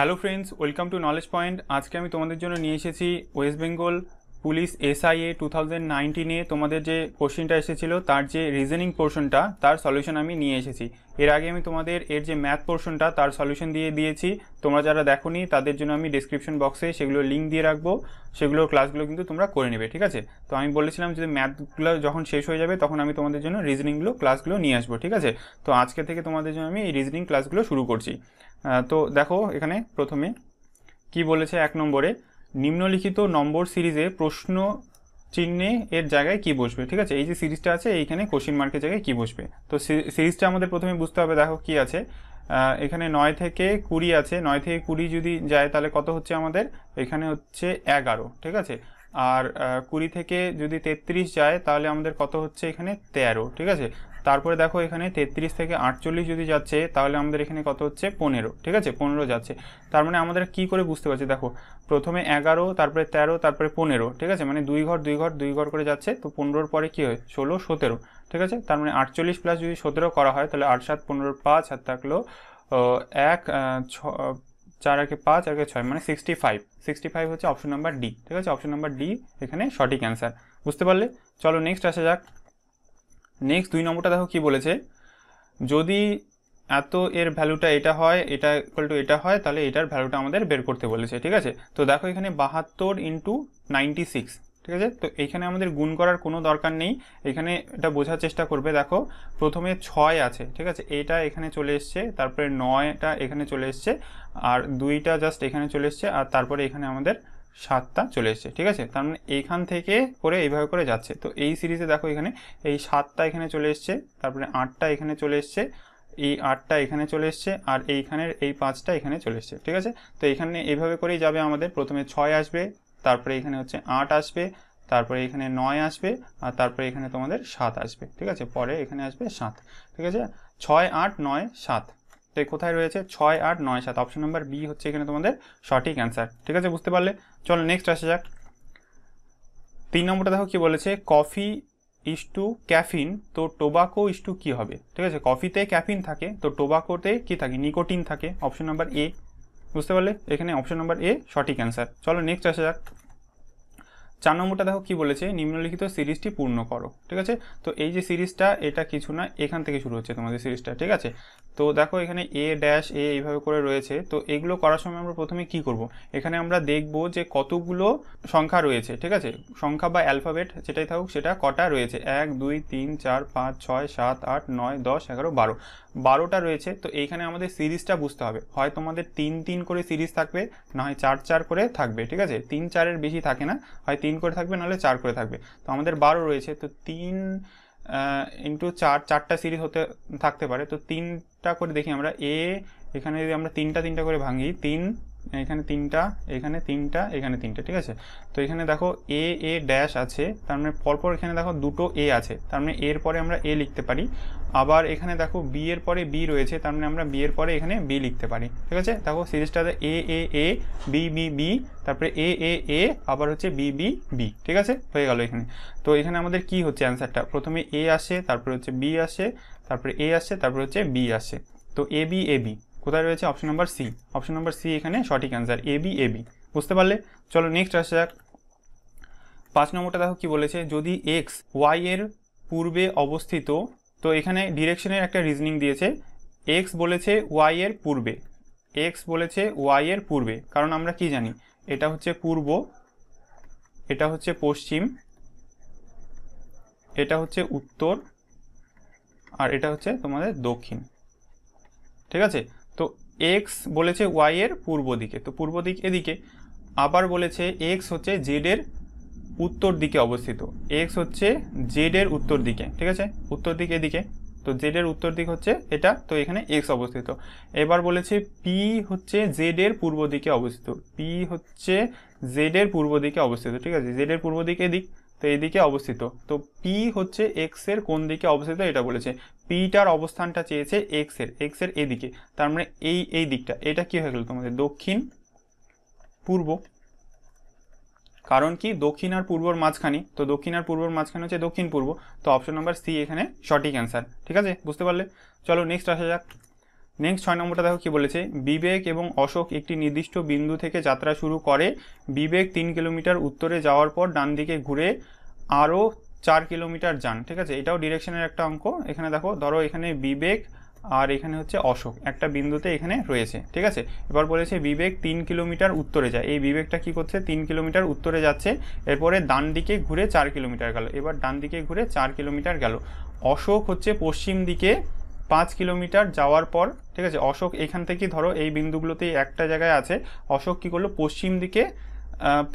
Hello friends welcome to knowledge point আজকে আমি তোমাদের জন্য নিয়ে এসেছি West Bengal police S I A two thousand নাইনটিনে তোমাদের যে কোশ্চেনটা এসেছিলো তার যে রিজনিং পোর্শনটা তার সলিউশন আমি নিয়ে এসেছি এর আগে আমি তোমাদের এর যে ম্যাথ পোর্শনটা তার সলিউশন দিয়ে দিয়েছি তোমরা যারা দেখো তাদের জন্য আমি ডিসক্রিপশন বক্সে সেগুলো লিঙ্ক দিয়ে রাখবো সেগুলো ক্লাসগুলো কিন্তু তোমরা করে নেবে ঠিক আছে তো আমি বলেছিলাম যে ম্যাথগুলো যখন শেষ হয়ে যাবে তখন আমি তোমাদের জন্য রিজনিংগুলো ক্লাসগুলো নিয়ে আসবো ঠিক আছে তো আজকে থেকে তোমাদের জন্য আমি এই রিজনিং ক্লাসগুলো শুরু করছি তো দেখো এখানে প্রথমে কি বলেছে এক নম্বরে নিম্নলিখিত নম্বর সিরিজে প্রশ্ন চিহ্নে এর জায়গায় কি বসবে ঠিক আছে এই যে সিরিজটা আছে এইখানে কোশ্চিন মার্কের জায়গায় কি বসবে তো সিরিজটা আমাদের প্রথমে বুঝতে হবে দেখো কি আছে এখানে নয় থেকে কুড়ি আছে নয় থেকে কুড়ি যদি যায় তাহলে কত হচ্ছে আমাদের এখানে হচ্ছে এগারো ঠিক আছে আর কুড়ি থেকে যদি তেত্রিশ যায় তাহলে আমাদের কত হচ্ছে এখানে তেরো ঠিক আছে তারপরে দেখো এখানে তেত্রিশ থেকে আটচল্লিশ যদি যাচ্ছে তাহলে আমাদের এখানে কত হচ্ছে পনেরো ঠিক আছে পনেরো যাচ্ছে তার মানে আমাদের কি করে বুঝতে পারছি দেখো প্রথমে এগারো তারপরে তেরো তারপরে পনেরো ঠিক আছে মানে দুই ঘর দুই ঘর দুই ঘর করে যাচ্ছে তো পনেরোর পরে কী হয় ষোলো সতেরো ঠিক আছে তার মানে আটচল্লিশ প্লাস যদি সতেরো করা হয় তাহলে আট সাত পনেরো পাঁচ আর থাকলো এক ছ চার একে পাঁচ একে ছয় মানে সিক্সটি ফাইভ সিক্সটি ফাইভ হচ্ছে অপশন নাম্বার ডি ঠিক আছে অপশন নাম্বার ডি এখানে সঠিক অ্যান্সার বুঝতে পারলে চলো নেক্সট আসা যাক নেক্সট দুই নম্বরটা দেখো কি বলেছে যদি এত এর ভ্যালুটা এটা হয় এটা ইকুয়াল টু এটা হয় তাহলে এটার ভ্যালুটা আমাদের বের করতে বলেছে ঠিক আছে তো দেখো এখানে বাহাত্তর ইন্টু নাইনটি সিক্স ঠিক আছে তো এখানে আমাদের গুণ করার কোনো দরকার নেই এখানে এটা বোঝার চেষ্টা করবে দেখো প্রথমে ছয় আছে ঠিক আছে এটা এখানে চলে এসছে তারপরে নয়টা এখানে চলে এসছে আর দুইটা জাস্ট এখানে চলে এসছে আর তারপরে এখানে আমাদের সাতটা চলে এসছে ঠিক আছে তার মানে এইখান থেকে করে এইভাবে করে যাচ্ছে তো এই সিরিজে দেখো এখানে এই সাতটা এখানে চলে এসছে তারপরে আটটা এখানে চলে এসছে এই আটটা এখানে চলে এসছে আর এইখানের এই পাঁচটা এখানে চলে এসছে ঠিক আছে তো এখানে এইভাবে করেই যাবে আমাদের প্রথমে ছয় আসবে তারপরে এখানে হচ্ছে আট আসবে তারপরে এখানে নয় আসবে আর তারপরে এখানে তোমাদের সাত আসবে ঠিক আছে পরে এখানে আসবে সাত ঠিক আছে ছয় আট নয় সাত তাই কোথায় রয়েছে ছয় আট নয় সাত অপশন নাম্বার বি হচ্ছে এখানে তোমাদের সঠিক অ্যান্সার ঠিক আছে বুঝতে পারলে চলো নেক্সট আসা যাক তিন নম্বরটা দেখো কি বলেছে কফি ইস টু ক্যাফিন তো টোবাকো ইস টু কী হবে ঠিক আছে কফিতে ক্যাফিন থাকে তো টোবাকোতে কি থাকে নিকোটিন থাকে অপশন নাম্বার এ বুঝতে পারলে এখানে অপশন নাম্বার এ সঠিক অ্যান্সার চলো নেক্সট আসা যাক চার নম্বরটা দেখো কি বলেছে নিম্নলিখিত সিরিজটি পূর্ণ করো ঠিক আছে তো এই যে সিরিজটা এটা কিছু না এখান থেকে শুরু হচ্ছে তোমাদের সিরিজটা ঠিক আছে তো দেখো এখানে এ ড্যাশ এ এইভাবে করে রয়েছে তো এগুলো করার সময় আমরা প্রথমে কি করব। এখানে আমরা দেখব যে কতগুলো সংখ্যা রয়েছে ঠিক আছে সংখ্যা বা অ্যালফাবেট যেটাই থাকুক সেটা কটা রয়েছে এক দুই তিন চার পাঁচ ছয় সাত আট নয় দশ এগারো বারো বারোটা রয়েছে তো এইখানে আমাদের সিরিজটা বুঝতে হবে হয় তোমাদের তিন তিন করে সিরিজ থাকবে না হয় চার চার করে থাকবে ঠিক আছে তিন চারের বেশি থাকে না হয় তিন করে থাকবে নাহলে চার করে থাকবে তো আমাদের বারো রয়েছে তো তিন ইন্টু চার চারটা সিরিজ হতে থাকতে পারে তো তিনটা করে দেখি আমরা এ এখানে যদি আমরা তিনটা তিনটা করে ভাঙি তিন এখানে তিনটা এখানে তিনটা এখানে তিনটা ঠিক আছে তো এখানে দেখো এ এ ড্যাশ আছে তার মানে পরপর এখানে দেখো দুটো এ আছে তার মানে এর পরে আমরা এ লিখতে পারি আবার এখানে দেখো বি এর পরে বি রয়েছে তার মানে আমরা বি এর পরে এখানে বি লিখতে পারি ঠিক আছে দেখো সিরিজটাতে A A A B B B তারপরে এ এ এ আবার হচ্ছে বি বি বি ঠিক আছে হয়ে গেল এখানে তো এখানে আমাদের কি হচ্ছে অ্যান্সারটা প্রথমে এ আসে তারপরে হচ্ছে বি আসে তারপরে এ আসে তারপরে হচ্ছে বি আসে তো এ বি এ বি কোথায় রয়েছে option number C option number C এখানে সঠিক answer A B A B বুঝতে পারলে চলো নেক্সট আসা যাক পাঁচ নম্বরটা দেখো কি বলেছে যদি এক্স ওয়াই এর পূর্বে অবস্থিত তো এখানে ডিরেকশনের একটা রিজনিং দিয়েছে এক্স বলেছে ওয়াই এর পূর্বে এক্স বলেছে ওয়াই এর পূর্বে কারণ আমরা কি জানি এটা হচ্ছে পূর্ব এটা হচ্ছে পশ্চিম এটা হচ্ছে উত্তর আর এটা হচ্ছে তোমাদের দক্ষিণ ঠিক আছে এক্স বলেছে ওয়াই এর পূর্ব দিকে তো পূর্ব দিক এদিকে আবার বলেছে এক্স হচ্ছে জেডের উত্তর দিকে অবস্থিত এক্স হচ্ছে জেডের উত্তর দিকে ঠিক আছে উত্তর দিক এদিকে তো জেডের উত্তর দিক হচ্ছে এটা তো এখানে এক্স অবস্থিত এবার বলেছে পি হচ্ছে জেডের পূর্ব দিকে অবস্থিত পি হচ্ছে জেডের পূর্ব দিকে অবস্থিত ঠিক আছে জেডের পূর্ব দিকে এদিক তো এইদিকে অবস্থিত তো পি হচ্ছে এক্স এর কোন দিকে অবস্থিত এটা বলেছে পিটার অবস্থানটা চেয়েছে এক্স এর এক্স এর এদিকে তার মানে এই এই দিকটা এটা কি হয়ে গেল তোমাদের দক্ষিণ পূর্ব কারণ কি দক্ষিণ আর পূর্বর মাঝখানে তো দক্ষিণ আর পূর্বর মাঝখানে হচ্ছে দক্ষিণ পূর্ব তো অপশন নাম্বার সি এখানে সঠিক অ্যান্সার ঠিক আছে বুঝতে পারলে চলো নেক্সট আসা যাক নেক্সট ছয় নম্বরটা দেখো কি বলেছে বিবেক এবং অশোক একটি নির্দিষ্ট বিন্দু থেকে যাত্রা শুরু করে বিবেক তিন কিলোমিটার উত্তরে যাওয়ার পর ডান দিকে ঘুরে আরও চার কিলোমিটার যান ঠিক আছে এটাও ডিরেকশনের একটা অঙ্ক এখানে দেখো ধরো এখানে বিবেক আর এখানে হচ্ছে অশোক একটা বিন্দুতে এখানে রয়েছে ঠিক আছে এবার বলেছে বিবেক তিন কিলোমিটার উত্তরে যায় এই বিবেকটা কি করছে তিন কিলোমিটার উত্তরে যাচ্ছে এরপরে ডান দিকে ঘুরে চার কিলোমিটার গেল এবার ডান দিকে ঘুরে চার কিলোমিটার গেল অশোক হচ্ছে পশ্চিম দিকে পাঁচ কিলোমিটার যাওয়ার পর ঠিক আছে অশোক এখান থেকে ধরো এই বিন্দুগুলোতেই একটা জায়গায় আছে অশোক কী করলো পশ্চিম দিকে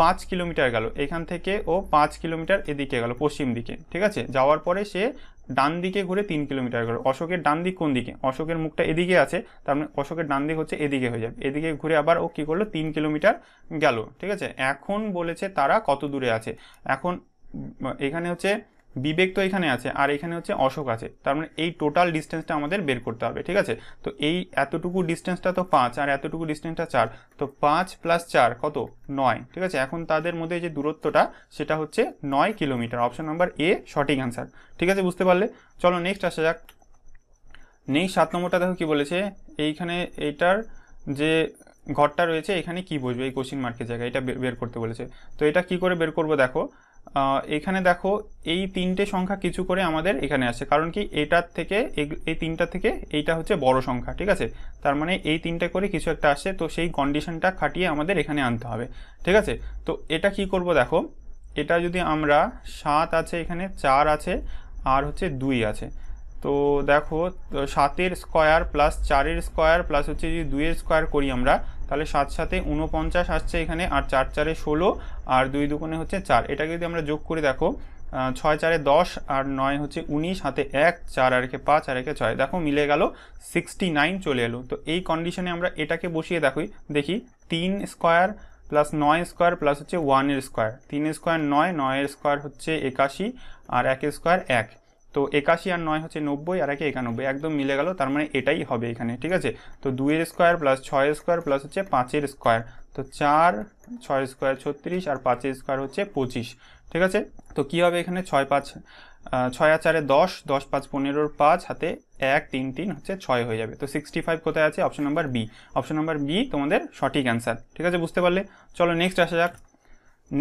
পাঁচ কিলোমিটার গেল এখান থেকে ও পাঁচ কিলোমিটার এদিকে গেল পশ্চিম দিকে ঠিক আছে যাওয়ার পরে সে ডান দিকে ঘুরে তিন কিলোমিটার গেল অশোকের ডান দিক কোন দিকে অশোকের মুখটা এদিকে আছে তার মানে অশোকের ডান দিক হচ্ছে এদিকে হয়ে যাবে এদিকে ঘুরে আবার ও কী করলো তিন কিলোমিটার গেল ঠিক আছে এখন বলেছে তারা কত দূরে আছে এখন এখানে হচ্ছে বিবেক তো এখানে আছে আর এখানে হচ্ছে অশোক আছে তার মানে এই টোটাল ডিস্টেন্সটা আমাদের বের করতে হবে ঠিক আছে তো এই এতটুকু ডিস্টেন্সটা তো পাঁচ আর এতটুকু ডিস্টেন্সটা চার তো পাঁচ প্লাস চার কত নয় ঠিক আছে এখন তাদের মধ্যে যে দূরত্বটা সেটা হচ্ছে নয় কিলোমিটার অপশন নাম্বার এ সঠিক অ্যান্সার ঠিক আছে বুঝতে পারলে চলো নেক্সট আসা যাক নেক্সট সাত নম্বরটা দেখো কি বলেছে এইখানে এইটার যে ঘরটা রয়েছে এখানে কি বসবে এই কোশ্চিন মার্কের জায়গায় এটা বের করতে বলেছে তো এটা কি করে বের করব দেখো এখানে দেখো এই তিনটে সংখ্যা কিছু করে আমাদের এখানে আসে কারণ কি এটার থেকে এই তিনটা থেকে এইটা হচ্ছে বড় সংখ্যা ঠিক আছে তার মানে এই তিনটে করে কিছু একটা আসে তো সেই কন্ডিশনটা খাটিয়ে আমাদের এখানে আনতে হবে ঠিক আছে তো এটা কি করব দেখো এটা যদি আমরা সাত আছে এখানে চার আছে আর হচ্ছে দুই আছে তো দেখো সাতের স্কোয়ার প্লাস চারের স্কোয়ার প্লাস হচ্ছে যদি দুইয়ের স্কোয়ার করি আমরা তাহলে সাত সাথে উনপঞ্চাশ আসছে এখানে আর চার চারে ষোলো আর দুই দুকোনে হচ্ছে চার এটাকে যদি আমরা যোগ করে দেখো ছয় চারে দশ আর নয় হচ্ছে উনিশ হাতে এক চার আর একে পাঁচ আর একে ছয় দেখো মিলে গেল সিক্সটি নাইন চলে এলো তো এই কন্ডিশনে আমরা এটাকে বসিয়ে দেখি দেখি তিন স্কোয়ার প্লাস নয় স্কোয়ার প্লাস হচ্ছে ওয়ানের স্কোয়ার তিন স্কোয়ার নয় নয়ের স্কোয়ার হচ্ছে একাশি আর এক স্কোয়ার এক তো একাশি আর নয় হচ্ছে নব্বই আর একে একানব্বই একদম মিলে গেল তার মানে এটাই হবে এখানে ঠিক আছে তো দুইয়ের স্কোয়ার প্লাস ছয়ের স্কোয়ার প্লাস হচ্ছে পাঁচের স্কোয়ার তো চার ছয় স্কোয়ার ছত্রিশ আর পাঁচের স্কোয়ার হচ্ছে পঁচিশ ঠিক আছে তো কী হবে এখানে ছয় পাঁচ ছয় আর চারে দশ দশ পাঁচ পনেরোর পাঁচ হাতে এক তিন তিন হচ্ছে ছয় হয়ে যাবে তো সিক্সটি ফাইভ কোথায় আছে option number B option number B তোমাদের সঠিক অ্যান্সার ঠিক আছে বুঝতে পারলে চলো নেক্সট আসা যাক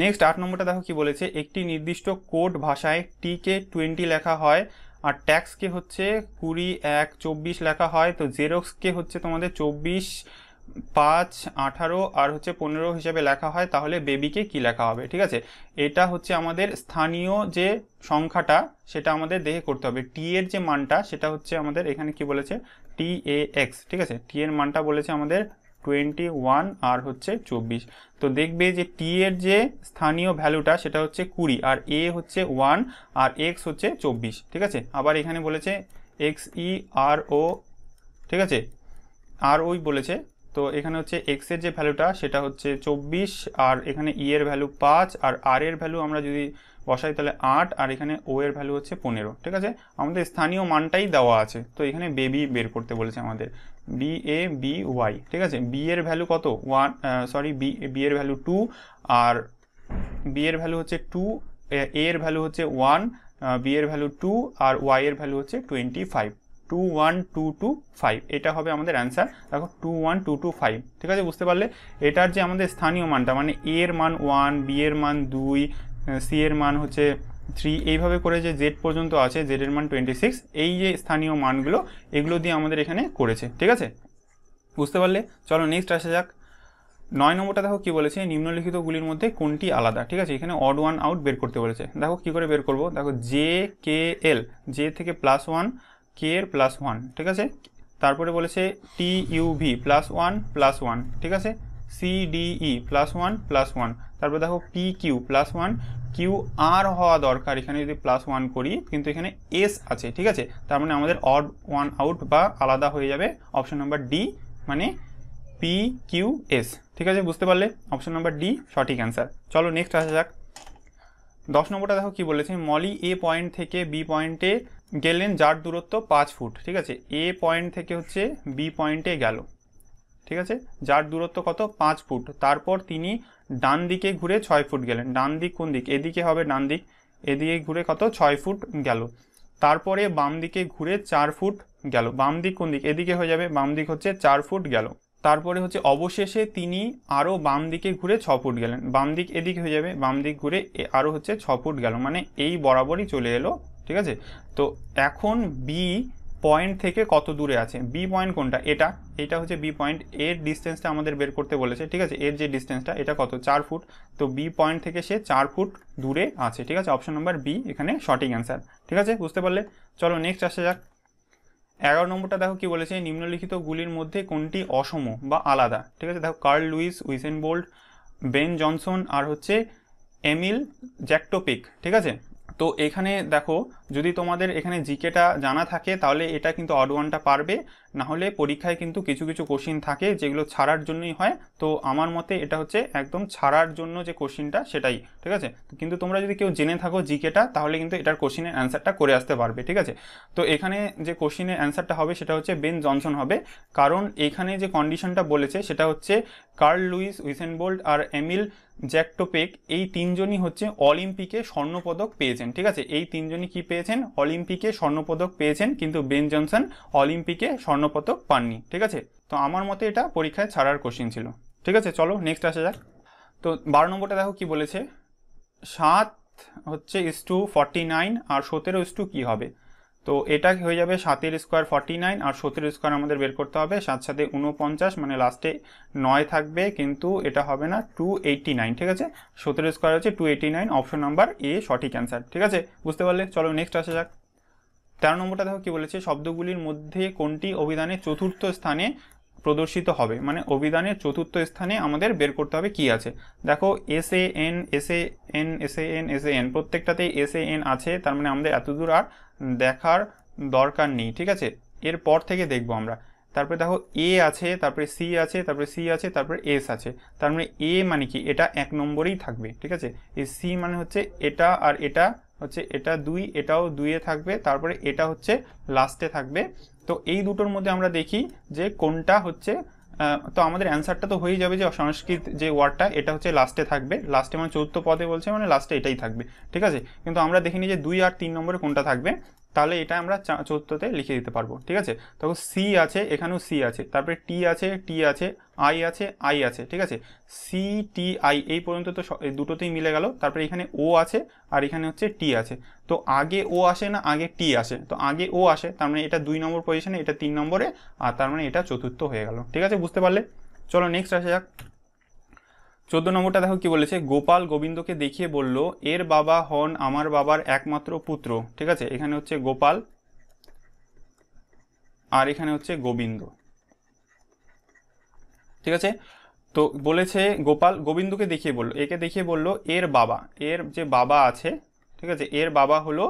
নেক্সট আট নম্বরটা দেখো কি বলেছে একটি নির্দিষ্ট কোড ভাষায় টিকে টোয়েন্টি লেখা হয় আর ট্যাক্সকে হচ্ছে কুড়ি এক চব্বিশ লেখা হয় তো জেরক্সকে হচ্ছে তোমাদের চব্বিশ পাঁচ আঠারো আর হচ্ছে পনেরো হিসাবে লেখা হয় তাহলে বেবিকে কি লেখা হবে ঠিক আছে এটা হচ্ছে আমাদের স্থানীয় যে সংখ্যাটা সেটা আমাদের দেখে করতে হবে টি এর যে মানটা সেটা হচ্ছে আমাদের এখানে কি বলেছে টি এ এক্স ঠিক আছে টি এর মানটা বলেছে আমাদের টোয়েন্টি ওয়ান আর হচ্ছে চব্বিশ তো দেখবে যে টি এর যে স্থানীয় ভ্যালুটা সেটা হচ্ছে কুড়ি আর এ হচ্ছে ওয়ান আর এক্স হচ্ছে চব্বিশ ঠিক আছে আবার এখানে বলেছে এক্স ই আর ও ঠিক আছে আর ওই বলেছে তো এখানে হচ্ছে এক্সের যে ভ্যালুটা সেটা হচ্ছে চব্বিশ আর এখানে ই e এর ভ্যালু পাঁচ আর আর এর ভ্যালু আমরা যদি বসাই তাহলে আট আর এখানে ও এর ভ্যালু হচ্ছে পনেরো ঠিক আছে আমাদের স্থানীয় মানটাই দেওয়া আছে তো এখানে বেবি বের করতে বলেছে আমাদের বি এ বি ওয়াই ঠিক আছে বি এর ভ্যালু কত ওয়ান সরি বি বি এর ভ্যালু টু আর বি এর ভ্যালু হচ্ছে টু এ এর ভ্যালু হচ্ছে ওয়ান বি এর ভ্যালু টু আর ওয়াই এর ভ্যালু হচ্ছে twenty five two one two two five এটা হবে আমাদের অ্যান্সার দেখো two one two two five ঠিক আছে বুঝতে পারলে এটার যে আমাদের স্থানীয় মানটা মানে এর মান ওয়ান বি এর মান দুই সি এর মান হচ্ছে থ্রি এইভাবে করে যে জেড পর্যন্ত আছে জেডের মান টোয়েন্টি সিক্স এই যে স্থানীয় মানগুলো এগুলো দিয়ে আমাদের এখানে করেছে ঠিক আছে বুঝতে পারলে চলো নেক্সট আসা যাক নয় নম্বরটা দেখো কি বলেছে নিম্নলিখিতগুলির মধ্যে কোনটি আলাদা ঠিক আছে এখানে অড ওয়ান আউট বের করতে বলেছে দেখো কি করে বের করব দেখো জে কে এল জে থেকে প্লাস ওয়ান কে এর প্লাস ওয়ান ঠিক আছে তারপরে বলেছে T U V plus one plus one ঠিক আছে C D E plus one plus one তারপর দেখো P Q plus one Q আর হওয়া দরকার এখানে যদি প্লাস ওয়ান করি কিন্তু এখানে এস আছে ঠিক আছে তার মানে আমাদের অড ওয়ান আউট বা আলাদা হয়ে যাবে অপশন নাম্বার ডি মানে পি কিউ এস ঠিক আছে বুঝতে পারলে অপশন নাম্বার ডি সঠিক অ্যান্সার চলো নেক্সট আসা যাক দশ নম্বরটা দেখো কি বলেছে মলি এ পয়েন্ট থেকে বি পয়েন্টে গেলেন যার দূরত্ব পাঁচ ফুট ঠিক আছে এ পয়েন্ট থেকে হচ্ছে বি পয়েন্টে গেল ঠিক আছে যার দূরত্ব কত পাঁচ ফুট তারপর তিনি ডান দিকে ঘুরে ছয় ফুট গেলেন ডান দিক কোন দিক এদিকে হবে ডান দিক এদিকে ঘুরে কত ছয় ফুট গেল তারপরে বাম দিকে ঘুরে চার ফুট গেল বাম দিক কোন দিক এদিকে হয়ে যাবে বাম দিক হচ্ছে চার ফুট গেল তারপরে হচ্ছে অবশেষে তিনি আরও বাম দিকে ঘুরে ছ ফুট গেলেন বাম দিক এদিকে হয়ে যাবে বাম দিক ঘুরে আরও হচ্ছে ছ ফুট গেল মানে এই বরাবরই চলে এলো ঠিক আছে তো এখন বি পয়েন্ট থেকে কত দূরে আছে বি পয়েন্ট কোনটা এটা এটা হচ্ছে বি পয়েন্ট এর ডিস্টেন্সটা আমাদের বের করতে বলেছে ঠিক আছে এর যে ডিস্টেন্সটা এটা কত চার ফুট তো বি পয়েন্ট থেকে সে চার ফুট দূরে আছে ঠিক আছে অপশন নাম্বার বি এখানে সঠিক অ্যান্সার ঠিক আছে বুঝতে পারলে চলো নেক্সট আসা যাক এগারো নম্বরটা দেখো কি বলেছে নিম্নলিখিত গুলির মধ্যে কোনটি অসম বা আলাদা ঠিক আছে দেখো Carl Lewis Usain Bolt Ben Johnson আর হচ্ছে এমিল জ্যাকটোপিক ঠিক আছে তো এখানে দেখো যদি তোমাদের এখানে জিকেটা জানা থাকে তাহলে এটা কিন্তু অড ওয়ানটা পারবে না হলে পরীক্ষায় কিন্তু কিছু কিছু কোশ্চিন থাকে যেগুলো ছাড়ার জন্যই হয় তো আমার মতে এটা হচ্ছে একদম ছাড়ার জন্য যে কোশ্চিনটা সেটাই ঠিক আছে কিন্তু তোমরা যদি কেউ জেনে থাকো জিকেটা তাহলে কিন্তু এটার কোশ্চিনের অ্যান্সারটা করে আসতে পারবে ঠিক আছে তো এখানে যে কোশ্চিনের অ্যান্সারটা হবে সেটা হচ্ছে বেন জনসন হবে কারণ এখানে যে কন্ডিশনটা বলেছে সেটা হচ্ছে কার্ল লুইস উইসেনবোল্ড আর এমিল জ্যাকটোপেক এই তিনজনই হচ্ছে অলিম্পিকে স্বর্ণপদক পেয়েছেন ঠিক আছে এই তিনজনই কি পেয়েছেন অলিম্পিকে স্বর্ণপদক পেয়েছেন কিন্তু বেন জনসন অলিম্পিকে স্বর্ণপদক পাননি ঠিক আছে তো আমার মতে এটা পরীক্ষায় ছাড়ার কোশ্চিন ছিল ঠিক আছে চলো নেক্সট আসা যাক তো বারো নম্বরটা দেখো কি বলেছে সাত হচ্ছে ইস টু ফর্টি নাইন আর সতেরো ইস টু কী হবে তো এটা হয়ে যাবে সাতের স্কোয়ার ফর্টি নাইন আর সতেরো স্কোয়ার আমাদের বের করতে হবে সাত সাথে উনপঞ্চাশ মানে লাস্টে নয় থাকবে কিন্তু এটা হবে না টু এইটটি নাইন ঠিক আছে সতেরো স্কোয়ার হচ্ছে two eighty nine option number A সঠিক অ্যান্সার ঠিক আছে বুঝতে পারলে চলো নেক্সট আসা যাক তেরো নম্বরটা দেখো কি বলেছে শব্দগুলির মধ্যে কোনটি অভিধানে চতুর্থ স্থানে প্রদর্শিত হবে মানে অভিধানের চতুর্থ স্থানে আমাদের বের করতে হবে কি আছে দেখো S A N S A N S A N S A N প্রত্যেকটাতেই এস এ এন আছে তার মানে আমাদের এতদূর আর দেখার দরকার নেই ঠিক আছে এরপর থেকে দেখব আমরা তারপরে দেখো এ আছে তারপরে সি আছে তারপরে সি আছে তারপরে এস আছে তার মানে এ মানে কি এটা এক নম্বরেই থাকবে ঠিক আছে এই সি মানে হচ্ছে এটা আর এটা হচ্ছে এটা দুই এটাও দুইয়ে থাকবে তারপরে এটা হচ্ছে লাস্টে থাকবে তো এই দুটোর মধ্যে আমরা দেখি যে কোনটা হচ্ছে তো আমাদের অ্যান্সারটা তো হয়ে যাবে যে সংস্কৃত যে ওয়ার্ডটা এটা হচ্ছে লাস্টে থাকবে লাস্টে মানে চতুর্থ পদে বলছে মানে লাস্টে এটাই থাকবে ঠিক আছে কিন্তু আমরা দেখিনি যে দুই আর তিন নম্বরে কোনটা থাকবে তাহলে এটা আমরা চতুর্থতে লিখে দিতে পারবো ঠিক আছে তখন সি আছে এখানেও সি আছে তারপরে টি আছে টি আছে আই আছে আই আছে ঠিক আছে সি টি আই এই পর্যন্ত তো দুটোতেই মিলে গেল তারপরে এখানে ও আছে আর এখানে হচ্ছে টি আছে তো আগে ও আসে না আগে টি আসে তো আগে ও আসে তার মানে এটা দুই নম্বর পজিশনে এটা তিন নম্বরে আর তার মানে এটা চতুর্থ হয়ে গেল ঠিক আছে বুঝতে পারলে চলো নেক্সট আসা যাক চোদ্দ নম্বরটা দেখো কি বলেছে গোপাল গোবিন্দকে দেখিয়ে বলল এর বাবা হন আমার বাবার একমাত্র পুত্র ঠিক আছে এখানে হচ্ছে গোপাল আর এখানে হচ্ছে গোবিন্দ ঠিক আছে তো বলেছে গোপাল গোবিন্দকে দেখিয়ে বলল একে দেখিয়ে বলল এর বাবা এর যে বাবা আছে ঠিক আছে এর বাবা হলো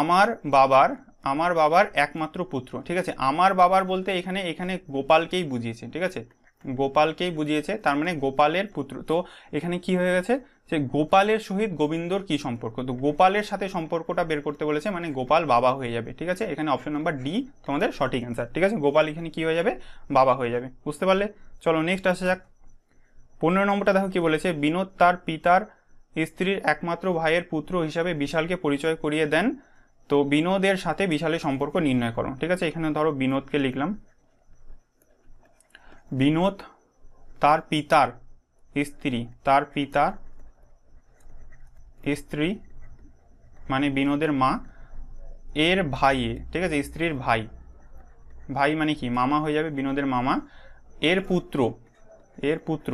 আমার বাবার আমার বাবার একমাত্র পুত্র ঠিক আছে আমার বাবার বলতে এখানে এখানে গোপালকেই বুঝিয়েছে ঠিক আছে গোপালকেই বুঝিয়েছে তার মানে গোপালের পুত্র তো এখানে কি হয়ে গেছে যে গোপালের সহিত গোবিন্দর কি সম্পর্ক তো গোপালের সাথে সম্পর্কটা বের করতে বলেছে মানে গোপাল বাবা হয়ে যাবে ঠিক আছে এখানে অপশন নাম্বার ডি তোমাদের সঠিক অ্যান্সার ঠিক আছে গোপাল এখানে কি হয়ে যাবে বাবা হয়ে যাবে বুঝতে পারলে চলো নেক্সট আসা যাক পনেরো নম্বরটা দেখো কি বলেছে বিনোদ তার পিতার স্ত্রীর একমাত্র ভাইয়ের পুত্র হিসাবে বিশালকে পরিচয় করিয়ে দেন তো বিনোদের সাথে বিশালের সম্পর্ক নির্ণয় করো ঠিক আছে এখানে ধরো বিনোদকে লিখলাম বিনোদ তার পিতার স্ত্রী তার পিতার স্ত্রী মানে বিনোদের মা এর ভাইয়ে ঠিক আছে স্ত্রীর ভাই ভাই মানে কি মামা হয়ে যাবে বিনোদের মামা এর পুত্র এর পুত্র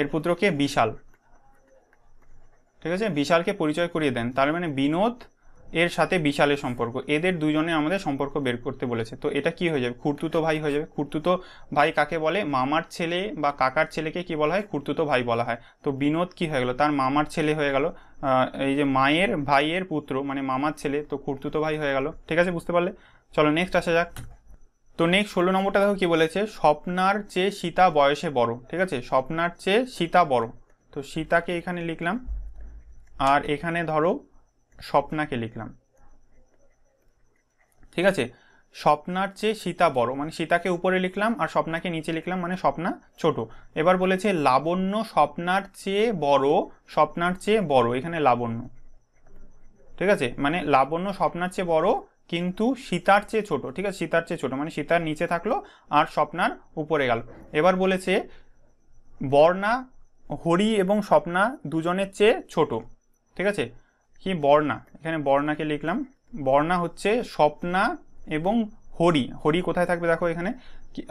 এর পুত্রকে বিশাল ঠিক আছে বিশালকে পরিচয় করিয়ে দেন তার মানে বিনোদ এর সাথে বিশালের সম্পর্ক এদের দুজনে আমাদের সম্পর্ক বের করতে বলেছে তো এটা কি হয়ে যাবে খুর্তুতো ভাই হয়ে যাবে খুর্তুতো ভাই কাকে বলে মামার ছেলে বা কাকার ছেলেকে কি বলা হয় খুর্তুতো ভাই বলা হয় তো বিনোদ কি হয়ে গেল তার মামার ছেলে হয়ে গেল এই যে মায়ের ভাইয়ের পুত্র মানে মামার ছেলে তো খুর্তুতো ভাই হয়ে গেল ঠিক আছে বুঝতে পারলে চলো নেক্সট আসা যাক তো নেক্সট ষোলো নম্বরটা দেখো কি বলেছে স্বপ্নার চেয়ে সীতা বয়সে বড় ঠিক আছে স্বপ্নার চেয়ে সীতা বড় তো সীতাকে এখানে লিখলাম আর এখানে ধরো স্বপ্নাকে লিখলাম ঠিক আছে স্বপ্নার চেয়ে সীতা বড় মানে সীতাকে উপরে লিখলাম আর স্বপ্নাকে নিচে লিখলাম মানে স্বপ্না ছোট এবার বলেছে লাবণ্য স্বপ্নার চেয়ে বড় স্বপ্নার চেয়ে বড় এখানে লাবণ্য ঠিক আছে মানে লাবণ্য স্বপ্নার চেয়ে বড় কিন্তু সীতার চেয়ে ছোট ঠিক আছে সীতার চেয়ে ছোট মানে সীতার নিচে থাকলো আর স্বপ্নার উপরে গেল এবার বলেছে বর্ণা হরি এবং স্বপ্না দুজনের চেয়ে ছোট ঠিক আছে কি বর্ণা এখানে বর্ণাকে লিখলাম বর্ণা হচ্ছে স্বপ্না এবং হরি হরি কোথায় থাকবে দেখো এখানে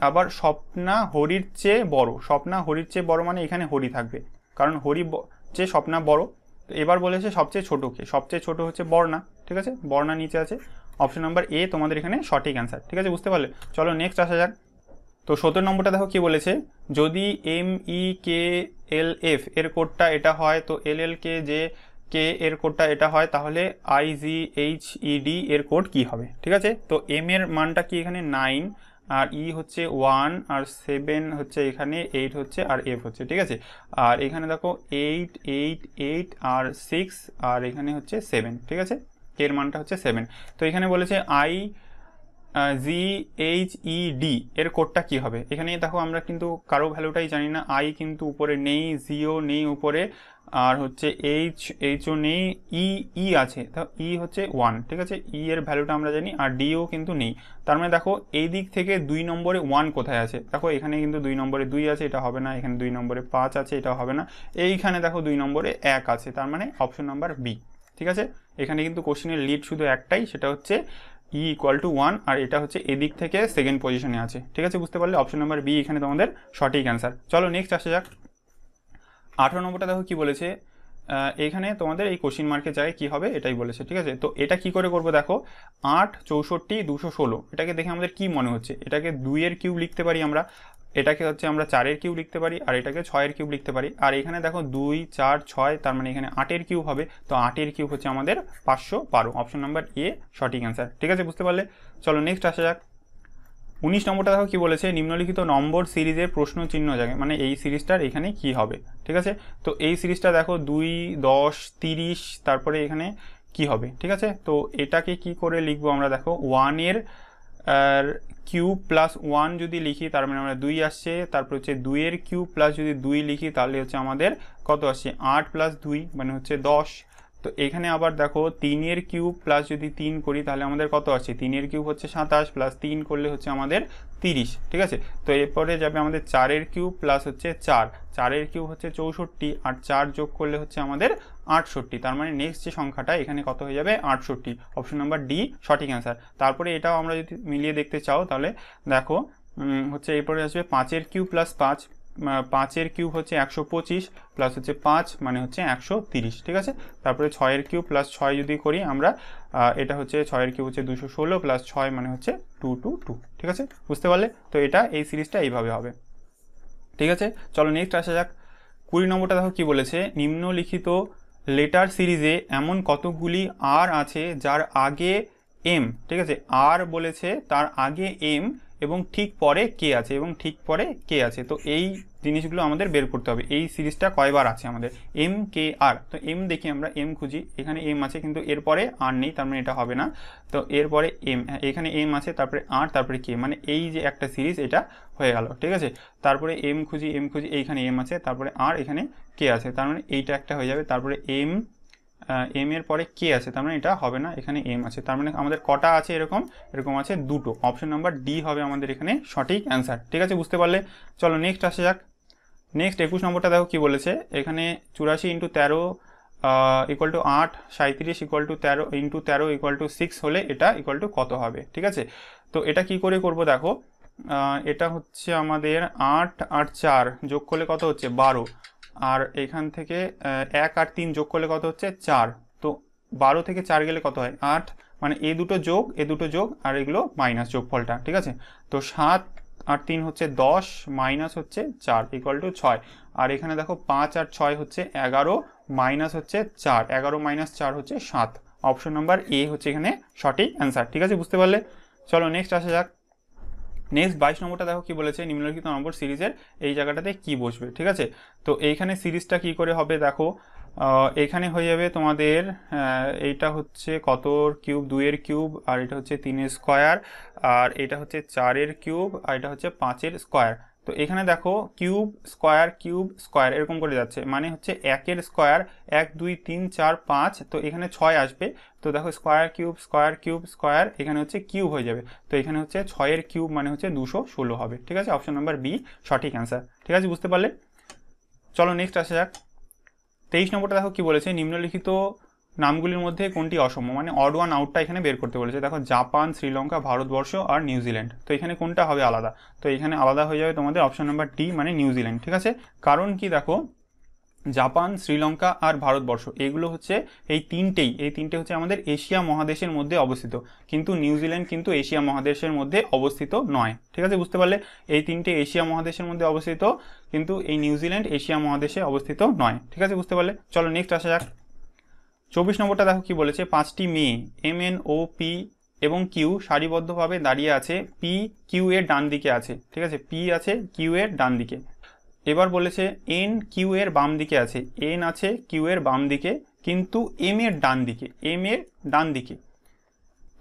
আবার স্বপ্না হরির চেয়ে বড় স্বপ্না হরির চেয়ে বড় মানে এখানে হরি থাকবে কারণ হরি চেয়ে স্বপ্না বড় তো এবার বলেছে সবচেয়ে ছোটোকে সবচেয়ে ছোট হচ্ছে বর্ণা ঠিক আছে বর্ণা নিচে আছে অপশন নাম্বার এ তোমাদের এখানে সঠিক অ্যান্সার ঠিক আছে বুঝতে পারলে চলো নেক্সট আসা যাক তো সতেরো নম্বরটা দেখো কি বলেছে যদি এম ই কে এল এফ এর কোডটা এটা হয় তো এল এল কে যে কে এর কোডটা এটা হয় তাহলে আই জি এইচ ইডি এর কোড কি হবে ঠিক আছে তো এম এর মানটা কি এখানে নাইন আর ই e হচ্ছে ওয়ান আর সেভেন হচ্ছে এখানে এইট হচ্ছে আর এফ হচ্ছে ঠিক আছে আর এখানে দেখো এইট এইট এইট আর সিক্স আর এখানে হচ্ছে সেভেন ঠিক আছে এর মানটা হচ্ছে সেভেন তো এখানে বলেছে I G H E D এর কোডটা কি হবে এখানে দেখো আমরা কিন্তু কারো ভ্যালুটাই জানি না আই কিন্তু উপরে নেই জিও নেই উপরে আর হচ্ছে এইচ এইচও নেই ই e, ই e আছে তা ই e হচ্ছে ওয়ান ঠিক আছে ই এর ভ্যালুটা আমরা জানি আর ডিও কিন্তু নেই তার মানে দেখো এই দিক থেকে দুই নম্বরে ওয়ান কোথায় আছে দেখো এখানে কিন্তু দুই নম্বরে দুই আছে এটা হবে না এখানে দুই নম্বরে পাঁচ আছে এটা হবে না এইখানে দেখো দুই নম্বরে এক আছে তার মানে অপশন নাম্বার বি ঠিক আছে এখানে কিন্তু কোশ্চেনের লিড শুধু একটাই সেটা হচ্ছে ই ইকুয়াল টু ওয়ান আর এটা হচ্ছে এদিক থেকে সেকেন্ড পজিশনে আছে ঠিক আছে বুঝতে পারলে অপশন নাম্বার বি এখানে তোমাদের সঠিক অ্যান্সার চলো নেক্সট আসা যাক আঠেরো নম্বরটা দেখো কি বলেছে এখানে তোমাদের এই কোশ্চিন মার্কে যায় কি হবে এটাই বলেছে ঠিক আছে তো এটা কি করে করব দেখো আট চৌষট্টি দুশো ষোলো এটাকে দেখে আমাদের কি মনে হচ্ছে এটাকে দুইয়ের কিউব লিখতে পারি আমরা এটাকে হচ্ছে আমরা চারের কিউব লিখতে পারি আর এটাকে ছয়ের কিউব লিখতে পারি আর এখানে দেখো দুই চার ছয় তার মানে এখানে আটের কিউব হবে তো আটের কিউব হচ্ছে আমাদের পাঁচশো বারো অপশন নাম্বার এ সঠিক অ্যান্সার ঠিক আছে বুঝতে পারলে চলো নেক্সট আসা যাক উনিশ নম্বরটা দেখো কী বলেছে নিম্নলিখিত নম্বর সিরিজের প্রশ্ন চিহ্ন জাগে মানে এই সিরিজটার এখানে কি হবে ঠিক আছে তো এই সিরিজটা দেখো দুই দশ তিরিশ তারপরে এখানে কি হবে ঠিক আছে তো এটাকে কি করে লিখবো আমরা দেখো ওয়ানের আর কিউ প্লাস ওয়ান যদি লিখি তার মানে আমরা দুই আসছে তারপর হচ্ছে দুইয়ের কিউ প্লাস যদি দুই লিখি তাহলে হচ্ছে আমাদের কত আসছে আট প্লাস দুই মানে হচ্ছে দশ তো এখানে আবার দেখো তিনের কিউব প্লাস যদি তিন করি তাহলে আমাদের কত আছে তিনের কিউব হচ্ছে সাতাশ প্লাস তিন করলে হচ্ছে আমাদের তিরিশ ঠিক আছে তো এরপরে যাবে আমাদের চারের কিউব প্লাস হচ্ছে চার চারের কিউব হচ্ছে চৌষট্টি আর চার যোগ করলে হচ্ছে আমাদের আটষট্টি তার মানে নেক্সট যে সংখ্যাটা এখানে কত হয়ে যাবে আটষট্টি অপশন নাম্বার ডি সঠিক অ্যান্সার তারপরে এটাও আমরা যদি মিলিয়ে দেখতে চাও তাহলে দেখো হচ্ছে এরপরে আসবে পাঁচের কিউ প্লাস পাঁচ পাঁচের কিউব হচ্ছে একশো পঁচিশ প্লাস হচ্ছে পাঁচ মানে হচ্ছে একশো তিরিশ ঠিক আছে তারপরে ছয়ের কিউব প্লাস ছয় যদি করি আমরা এটা হচ্ছে ছয়ের কিউব হচ্ছে দুশো ষোলো প্লাস ছয় মানে হচ্ছে টু টু টু ঠিক আছে বুঝতে পারলে তো এটা এই সিরিজটা এইভাবে হবে ঠিক আছে চলো নেক্সট আসা যাক কুড়ি নম্বরটা দেখো কি বলেছে নিম্নলিখিত লেটার সিরিজে এমন কতগুলি আর আছে যার আগে এম ঠিক আছে আর বলেছে তার আগে এম এবং ঠিক পরে কে আছে এবং ঠিক পরে কে আছে তো এই জিনিসগুলো আমাদের বের করতে হবে এই সিরিজটা কয়বার আছে আমাদের এম কে আর তো এম দেখি আমরা এম খুঁজি এখানে এম আছে কিন্তু এরপরে আর নেই তার মানে এটা হবে না তো এরপরে এম হ্যাঁ, এখানে এম আছে তারপরে আর তারপরে কে মানে এই যে একটা সিরিজ এটা হয়ে গেল ঠিক আছে তারপরে এম খুঁজি এম খুঁজি এইখানে এম আছে তারপরে আর এখানে কে আছে তার মানে এইটা একটা হয়ে যাবে তারপরে এম এম এর পরে কে আছে তার মানে এটা হবে না এখানে এম আছে তার মানে আমাদের কটা আছে এরকম এরকম আছে দুটো অপশন নাম্বার ডি হবে আমাদের এখানে সঠিক অ্যান্সার ঠিক আছে বুঝতে পারলে চলো নেক্সট আসা যাক নেক্সট একুশ নম্বরটা দেখো কি বলেছে এখানে চুরাশি ইন্টু তেরো ইকুয়াল টু আট সাঁত্রিশ ইকুয়াল টু তেরো ইন্টু তেরো ইকুয়াল টু সিক্স হলে এটা ইকুয়াল টু কত হবে ঠিক আছে তো এটা কি করে করব দেখো এটা হচ্ছে আমাদের আট আর চার যোগ করলে কত হচ্ছে বারো আর এখান থেকে এক আর তিন যোগ করলে কত হচ্ছে চার তো বারো থেকে চার গেলে কত হয় আট মানে এ দুটো যোগ এ দুটো যোগ আর এগুলো মাইনাস যোগ ফলটা ঠিক আছে তো সাত আর তিন হচ্ছে দশ মাইনাস হচ্ছে চার ইকুয়াল টু ছয় আর এখানে দেখো পাঁচ আর ছয় হচ্ছে এগারো মাইনাস হচ্ছে চার এগারো মাইনাস চার হচ্ছে সাত অপশন নাম্বার এ হচ্ছে এখানে সঠিক অ্যান্সার ঠিক আছে বুঝতে পারলে চলো নেক্সট আসা যাক নেক্সট বাইশ নম্বরটা দেখো কি বলেছে নিম্নলিখিত নম্বর সিরিজের এই জায়গাটাতে কি বসবে ঠিক আছে তো এইখানে সিরিজটা কি করে হবে দেখো এখানে হয়ে যাবে তোমাদের এইটা হচ্ছে কতর কিউব দুইয়ের কিউব আর এটা হচ্ছে তিনের স্কোয়ার আর এটা হচ্ছে চারের কিউব আর এটা হচ্ছে পাঁচের স্কোয়ার তো এখানে দেখো কিউব স্কোয়ার কিউব স্কোয়ার এরকম করে যাচ্ছে মানে হচ্ছে একের স্কোয়ার এক দুই তিন চার পাঁচ তো এখানে ছয় আসবে তো দেখো square cube square cube square এখানে হচ্ছে কিউব হয়ে যাবে তো এখানে হচ্ছে ছয়ের কিউব মানে হচ্ছে দুশো ষোলো হবে ঠিক আছে অপশন নাম্বার বি সঠিক অ্যান্সার ঠিক আছে বুঝতে পারলে চলো নেক্সট আসা যাক তেইশ নম্বরটা দেখো কি বলেছে নিম্নলিখিত নামগুলির মধ্যে কোনটি অসম মানে অড ওয়ান আউটটা এখানে বের করতে বলেছে দেখো জাপান শ্রীলঙ্কা ভারতবর্ষ আর নিউজিল্যান্ড তো এখানে কোনটা হবে আলাদা তো এখানে আলাদা হয়ে যাবে তোমাদের অপশন নাম্বার ডি মানে নিউজিল্যান্ড ঠিক আছে কারণ কি দেখো জাপান শ্রীলঙ্কা আর ভারতবর্ষ এগুলো হচ্ছে এই তিনটেই এই তিনটে হচ্ছে আমাদের এশিয়া মহাদেশের মধ্যে অবস্থিত কিন্তু নিউজিল্যান্ড কিন্তু এশিয়া মহাদেশের মধ্যে অবস্থিত নয় ঠিক আছে বুঝতে পারলে এই তিনটে এশিয়া মহাদেশের মধ্যে অবস্থিত কিন্তু এই নিউজিল্যান্ড এশিয়া মহাদেশে অবস্থিত নয় ঠিক আছে বুঝতে পারলে চলো নেক্সট আসা যাক চব্বিশ নম্বরটা দেখো কি বলেছে পাঁচটি মেয়ে এম এন ও পি এবং কিউ সারিবদ্ধভাবে দাঁড়িয়ে আছে পি কিউ এর ডান দিকে আছে ঠিক আছে পি আছে কিউ এর ডান দিকে এবার বলেছে এন কিউ এর বাম দিকে আছে এন আছে কিউ এর বাম দিকে কিন্তু এম এর ডান দিকে এম এর ডান দিকে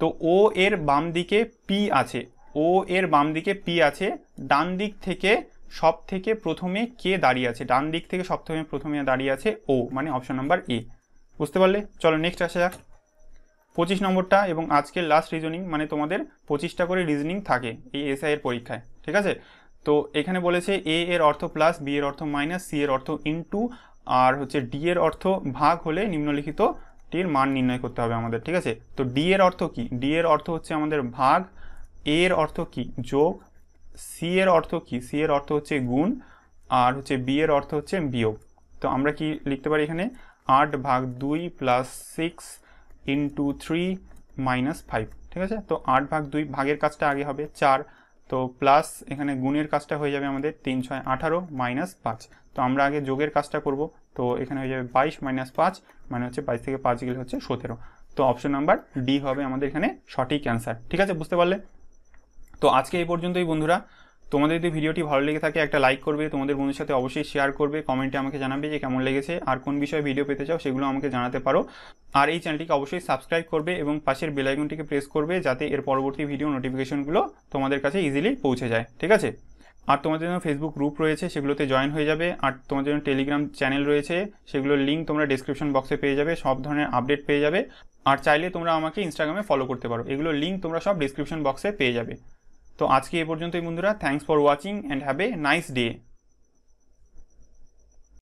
তো ও এর বাম দিকে পি আছে ও এর বাম দিকে পি আছে ডান দিক থেকে সব থেকে প্রথমে কে দাঁড়িয়ে আছে ডান দিক থেকে সব থেকে প্রথমে দাঁড়িয়ে আছে ও মানে অপশন নাম্বার এ বুঝতে পারলে চলো নেক্সট আসা যাক পঁচিশ নম্বরটা এবং আজকের লাস্ট রিজনিং মানে তোমাদের পঁচিশটা করে রিজনিং থাকে এই এসআই এর পরীক্ষায় ঠিক আছে তো এখানে বলেছে এ এর অর্থ প্লাস বি এর অর্থ মাইনাস সি এর অর্থ ইনটু আর হচ্ছে ডি এর অর্থ ভাগ হলে নিম্নলিখিত টির মান নির্ণয় করতে হবে আমাদের ঠিক আছে তো ডি এর অর্থ কি ডি এর অর্থ হচ্ছে আমাদের ভাগ এ এর অর্থ কি যোগ সি এর অর্থ কি সি এর অর্থ হচ্ছে গুণ আর হচ্ছে বি এর অর্থ হচ্ছে বিয়োগ তো আমরা কি লিখতে পারি এখানে আট ভাগ দুই plus six into three minus five ঠিক আছে তো আট ভাগ দুই ভাগের কাজটা আগে হবে চার তো প্লাস এখানে গুণের কাজটা হয়ে যাবে আমাদের তিন ছয় আঠারো মাইনাস পাঁচ তো আমরা আগে যোগের কাজটা করব তো এখানে হয়ে যাবে বাইশ মাইনাস পাঁচ মানে হচ্ছে বাইশ থেকে পাঁচ গেলে হচ্ছে সতেরো তো অপশন নাম্বার ডি হবে আমাদের এখানে সঠিক অ্যান্সার ঠিক আছে বুঝতে পারলে তো আজকে এই পর্যন্তই বন্ধুরা তোমাদের যদি ভিডিওটি ভালো লেগে থাকে একটা লাইক করবে তোমাদের বন্ধুর সাথে অবশ্যই শেয়ার করবে কমেন্টে আমাকে জানাবে যে কেমন লেগেছে আর কোন বিষয়ে ভিডিও পেতে চাও সেগুলো আমাকে জানাতে পারো আর এই চ্যানেলটিকে অবশ্যই সাবস্ক্রাইব করবে এবং পাশের বেলাইকনটিকে প্রেস করবে যাতে এর পরবর্তী ভিডিও নোটিফিকেশনগুলো তোমাদের কাছে ইজিলি পৌঁছে যায় ঠিক আছে আর তোমাদের জন্য ফেসবুক গ্রুপ রয়েছে সেগুলোতে জয়েন হয়ে যাবে আর তোমাদের জন্য টেলিগ্রাম চ্যানেল রয়েছে সেগুলোর লিঙ্ক তোমরা ডিসক্রিপশন বক্সে পেয়ে যাবে সব ধরনের আপডেট পেয়ে যাবে আর চাইলে তোমরা আমাকে ইনস্টাগ্রামে ফলো করতে পারো এগুলোর লিঙ্ক তোমরা সব ডিসক্রিপশন বক্সে পেয়ে যাবে তো আজকে এ পর্যন্তই বন্ধুরা thanks for watching and have a nice day